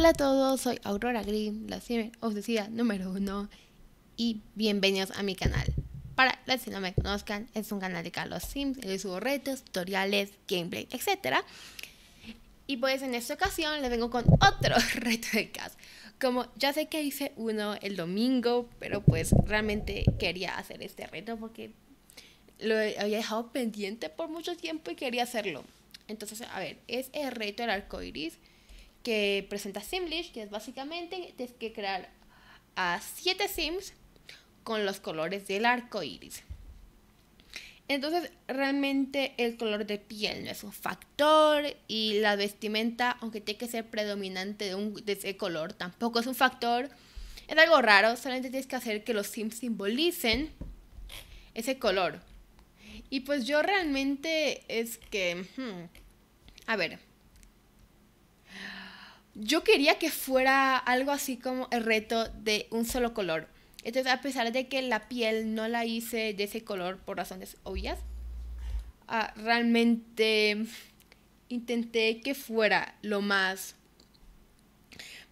Hola a todos, soy Aurora Green, la obsesiva número uno y bienvenidos a mi canal. Para los que no me conozcan, es un canal de Carlos Sims, en subo retos, tutoriales, gameplay, etc. Y pues en esta ocasión les vengo con otro reto de casa. Como ya sé que hice uno el domingo, pero pues realmente quería hacer este reto porque lo había dejado pendiente por mucho tiempo y quería hacerlo. Entonces, a ver, es el reto del arco que presenta Simlish, que es básicamente tienes que crear a siete Sims con los colores del arco iris. Entonces, realmente el color de piel no es un factor y la vestimenta, aunque tiene que ser predominante de, un, de ese color, tampoco es un factor. Es algo raro, solamente tienes que hacer que los Sims simbolicen ese color. Y pues yo realmente es que... Hmm, a ver, yo quería que fuera algo así como el reto de un solo color. Entonces, a pesar de que la piel no la hice de ese color por razones obvias, ah, realmente intenté que fuera lo más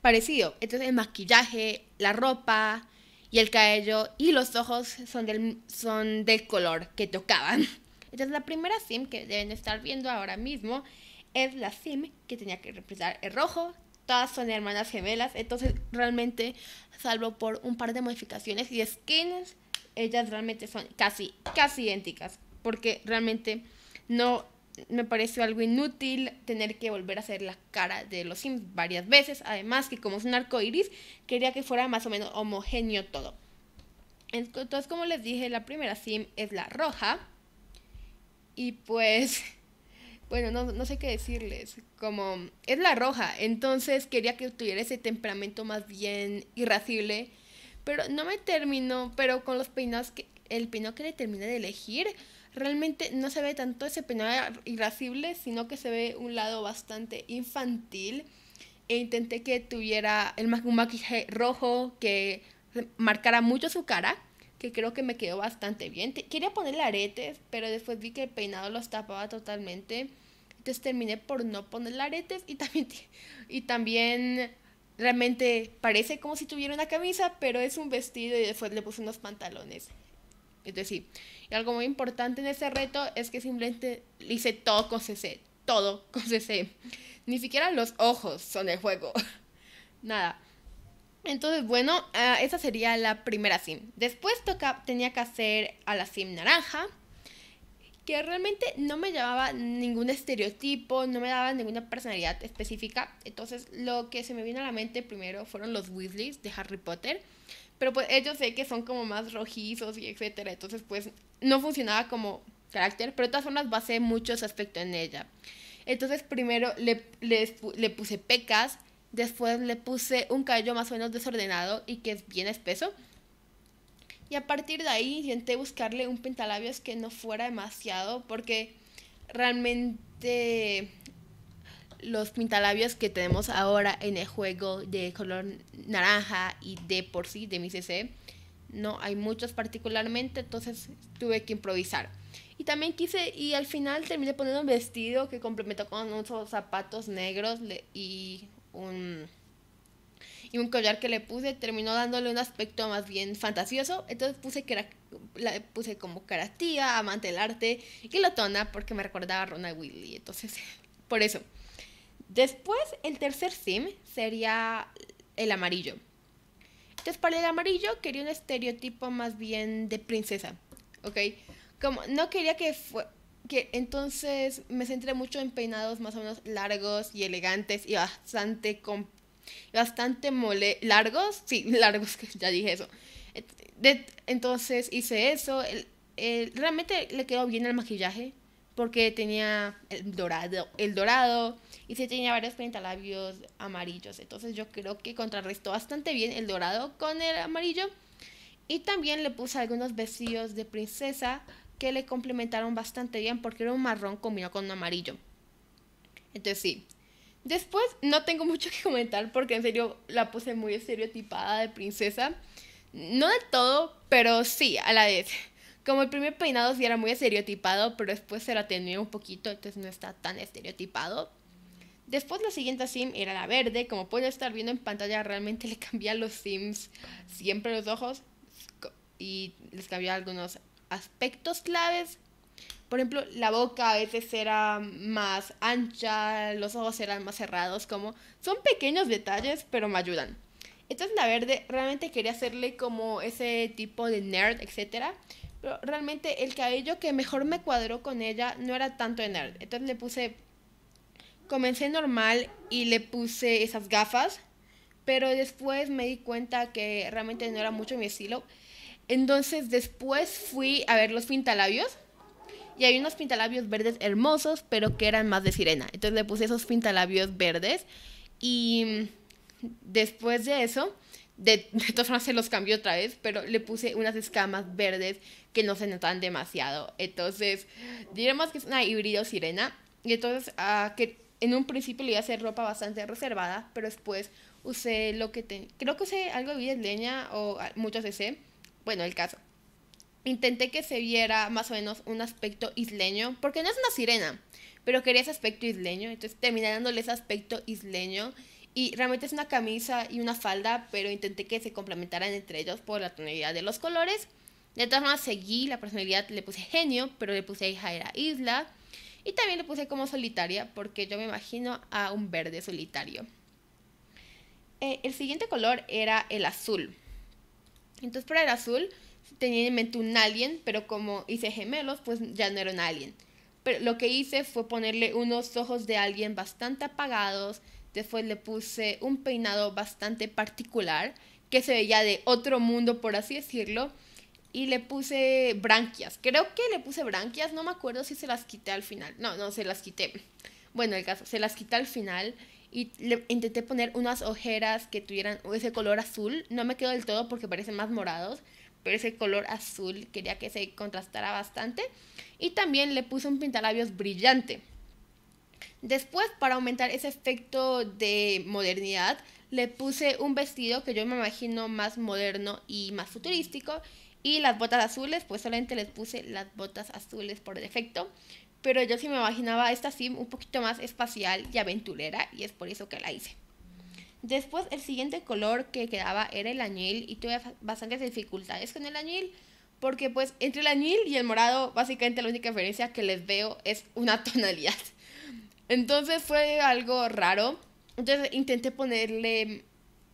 parecido. Entonces, el maquillaje, la ropa y el cabello y los ojos son del, son del color que tocaban. Entonces, la primera sim que deben estar viendo ahora mismo es la sim que tenía que representar el rojo, todas son hermanas gemelas, entonces realmente, salvo por un par de modificaciones y skins, ellas realmente son casi, casi idénticas, porque realmente no me pareció algo inútil tener que volver a hacer la cara de los Sims varias veces, además que como es un arco iris, quería que fuera más o menos homogéneo todo. Entonces, como les dije, la primera sim es la roja. Y pues bueno, no, sé qué decirles, como es la roja, entonces quería que tuviera ese temperamento más bien irascible, pero no me terminó, pero con los peinados que el peinado que le terminé de elegir, realmente no se ve tanto ese peinado irascible, sino que se ve un lado bastante infantil e intenté que tuviera el un maquillaje rojo que marcara mucho su cara que creo que me quedó bastante bien. quería ponerle aretes, pero después vi que el peinado los tapaba totalmente. Entonces terminé por no ponerle aretes y también, y también realmente parece como si tuviera una camisa, pero es un vestido y después le puse unos pantalones. Entonces sí, algo muy importante en ese reto es que simplemente hice todo con CC, todo con CC. Ni siquiera los ojos son el juego. Nada. Entonces, bueno, ah, esa sería la primera sim. Después toca, tenía que hacer a la sim naranja, que realmente no me llamaba ningún estereotipo, no me daba ninguna personalidad específica. Entonces, lo que se me vino a la mente primero fueron los Weasleys de Harry Potter. Pero pues ellos sé que son como más rojizos y etcétera. Entonces, pues no funcionaba como carácter, pero de todas formas basé muchos aspecto en ella. Entonces, primero le, le, le puse pecas, Después le puse un cabello más o menos desordenado y que es bien espeso. Y a partir de ahí intenté buscarle un pintalabios que no fuera demasiado porque realmente los pintalabios que tenemos ahora en el juego de color naranja y de por sí de mi CC no hay muchos particularmente entonces tuve que improvisar y también quise y al final terminé poniendo un vestido que complementó con unos zapatos negros y un, y un collar que le puse terminó dándole un aspecto más bien fantasioso. Entonces puse, que era, la, puse como tía amante del arte y tona porque me recordaba a Rona Willy. Entonces, por eso. Después, el tercer sim sería el amarillo. Entonces, para el amarillo quería un estereotipo más bien de princesa, ¿ok? Como no quería que fuera que entonces me centré mucho en peinados más o menos largos y elegantes y bastante con, bastante largos, sí, largos, que ya dije eso. entonces hice eso, el, realmente le quedó bien el maquillaje porque tenía el dorado, el dorado y se tenía varios pintalabios amarillos, entonces yo creo que contrarrestó bastante bien el dorado con el amarillo. Y también le puse algunos vestidos de princesa que le complementaron bastante bien porque era un marrón combinado con un amarillo. Entonces sí. Después no tengo mucho que comentar porque en serio la puse muy estereotipada de princesa. No de todo, pero sí, a la vez. Como el primer peinado sí era muy estereotipado, pero después se la tenía un poquito, entonces no está tan estereotipado. Después la siguiente sim era la verde, como pueden estar viendo en pantalla realmente le cambian los sims siempre los ojos y les cambié algunos aspectos claves. Por ejemplo, la boca a veces era más ancha, los ojos eran más cerrados, como son pequeños detalles, pero me ayudan. Entonces la verde realmente quería hacerle como ese tipo de nerd, etcétera, pero realmente el cabello que mejor me cuadró con ella no era tanto de nerd. Entonces le puse comencé normal y le puse esas gafas, pero después me di cuenta que realmente no era mucho mi estilo entonces después fui a ver los pintalabios. Y hay unos pintalabios verdes hermosos, pero que eran más de sirena. Entonces le puse esos pintalabios verdes. Y después de eso, de, todas formas se los cambió otra vez, pero le puse unas escamas verdes que no se notan demasiado. Entonces, diremos que es una híbrido sirena. Y entonces, ah, que en un principio le iba a hacer ropa bastante reservada, pero después usé lo que tenía. Creo que usé algo de leña o ah, muchos de bueno, el caso. Intenté que se viera más o menos un aspecto isleño, porque no es una sirena, pero quería ese aspecto isleño, entonces terminé dándole ese aspecto isleño. Y realmente es una camisa y una falda, pero intenté que se complementaran entre ellos por la tonalidad de los colores. De todas formas, seguí la personalidad, le puse genio, pero le puse hija era Isla. Y también le puse como solitaria, porque yo me imagino a un verde solitario. Eh, el siguiente color era el azul. Entonces para el azul tenía en mente un alien, pero como hice gemelos, pues ya no era un alien. Pero lo que hice fue ponerle unos ojos de alguien bastante apagados, después le puse un peinado bastante particular, que se veía de otro mundo, por así decirlo, y le puse branquias. Creo que le puse branquias, no me acuerdo si se las quité al final. No, no, se las quité. Bueno, el caso, se las quité al final y le intenté poner unas ojeras que tuvieran ese color azul. No me quedó del todo porque parecen más morados, pero ese color azul quería que se contrastara bastante. Y también le puse un pintalabios brillante. Después, para aumentar ese efecto de modernidad, le puse un vestido que yo me imagino más moderno y más futurístico. Y las botas azules, pues solamente les puse las botas azules por defecto pero yo sí me imaginaba esta sim un poquito más espacial y aventurera y es por eso que la hice. Después el siguiente color que quedaba era el añil y tuve bastantes dificultades con el añil porque pues entre el añil y el morado básicamente la única diferencia que les veo es una tonalidad. Entonces fue algo raro. Entonces intenté ponerle...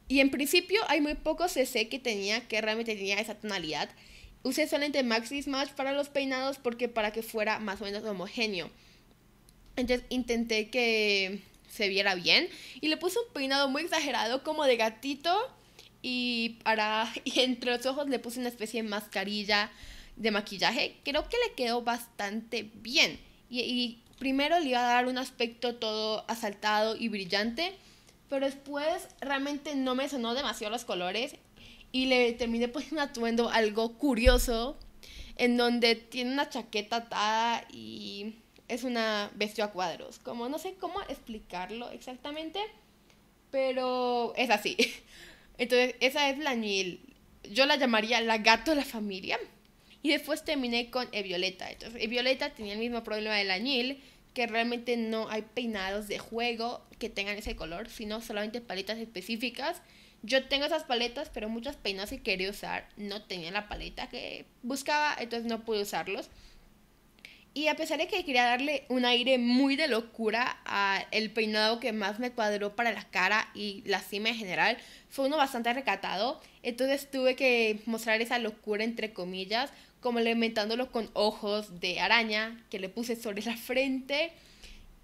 Y en principio hay muy pocos CC que tenía que realmente tenía esa tonalidad. Usé solamente Maxi Smash para los peinados porque para que fuera más o menos homogéneo. Entonces intenté que se viera bien y le puse un peinado muy exagerado como de gatito y para y entre los ojos le puse una especie de mascarilla de maquillaje. Creo que le quedó bastante bien y primero le iba a dar un aspecto todo asaltado y brillante, pero después realmente no me sonó demasiado los colores y le terminé poniendo un atuendo algo curioso en donde tiene una chaqueta atada y es una bestia a cuadros. Como no sé cómo explicarlo exactamente, pero es así. Entonces, esa es la añil. Yo la llamaría la gato de la familia. Y después terminé con Evioleta. Entonces, Evioleta tenía el mismo problema del añil que realmente no hay peinados de juego que tengan ese color, sino solamente paletas específicas yo tengo esas paletas, pero muchas peinas que quería usar no tenían la paleta que buscaba, entonces no pude usarlos. Y a pesar de que quería darle un aire muy de locura al peinado que más me cuadró para la cara y la cima en general, fue uno bastante recatado. Entonces tuve que mostrar esa locura entre comillas, como alimentándolo con ojos de araña que le puse sobre la frente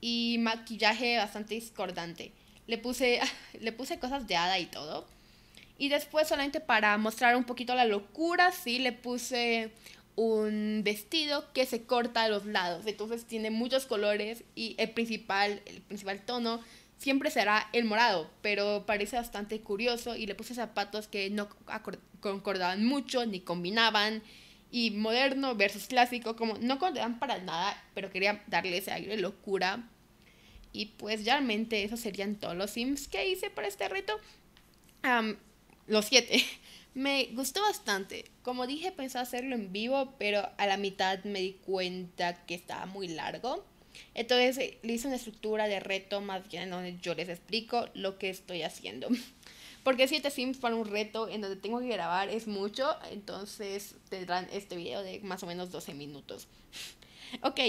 y maquillaje bastante discordante le puse, le puse cosas de hada y todo. Y después solamente para mostrar un poquito la locura, sí, le puse un vestido que se corta a los lados. Entonces tiene muchos colores y el principal, el principal tono siempre será el morado, pero parece bastante curioso y le puse zapatos que no concordaban mucho ni combinaban y moderno versus clásico, como no concordaban para nada, pero quería darle ese aire de locura y pues realmente esos serían todos los sims que hice para este reto. los siete. Me gustó bastante. Como dije, pensé hacerlo en vivo, pero a la mitad me di cuenta que estaba muy largo. Entonces eh, le hice una estructura de reto más bien donde yo les explico lo que estoy haciendo. Porque siete sims para un reto en donde tengo que grabar es mucho, entonces tendrán este video de más o menos 12 minutos. Ok,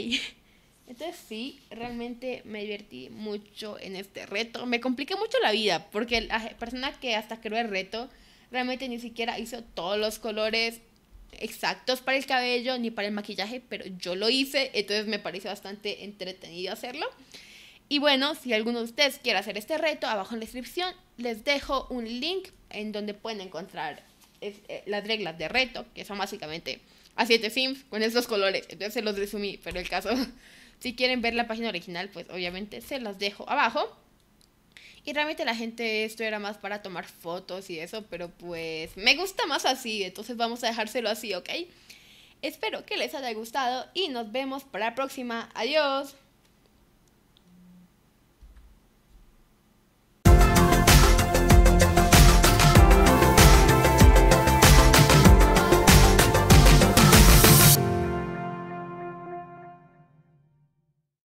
entonces sí, realmente me divertí mucho en este reto. Me compliqué mucho la vida, porque la persona que hasta creó el reto realmente ni siquiera hizo todos los colores exactos para el cabello ni para el maquillaje, pero yo lo hice, entonces me pareció bastante entretenido hacerlo. Y bueno, si alguno de ustedes quiere hacer este reto, abajo en la descripción les dejo un link en donde pueden encontrar eh, las reglas de reto, que son básicamente a 7 sims con estos colores. Entonces se los resumí, pero el caso si quieren ver la página original, pues obviamente se las dejo abajo. Y realmente la gente, esto era más para tomar fotos y eso, pero pues me gusta más así, entonces vamos a dejárselo así, ¿ok? Espero que les haya gustado y nos vemos para la próxima. Adiós.